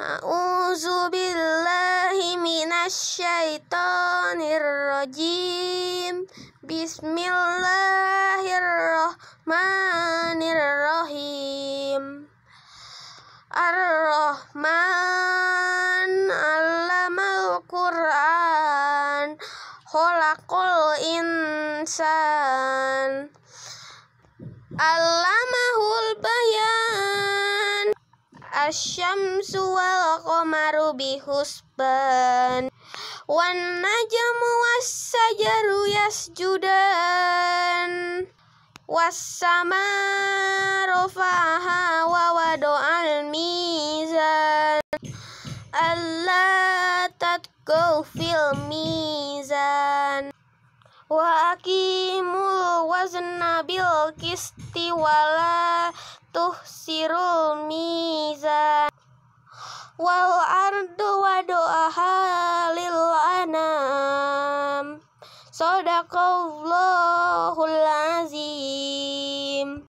A'udzu billahi Bismillahirrahmanirrahim. Ar-Rahman 'allamal Qur'an. Khalaqul insan. Allah asyamsu wal qamaru bihusban wan najmu wasajaru yasjudan was-sama rafa'aha wa wada'al mizan alla tatqaw fil mizan wa aqimu wazna bil qisti wala tuhsirul mizan wal ardu wa doaha lil anam sadaqallahul azim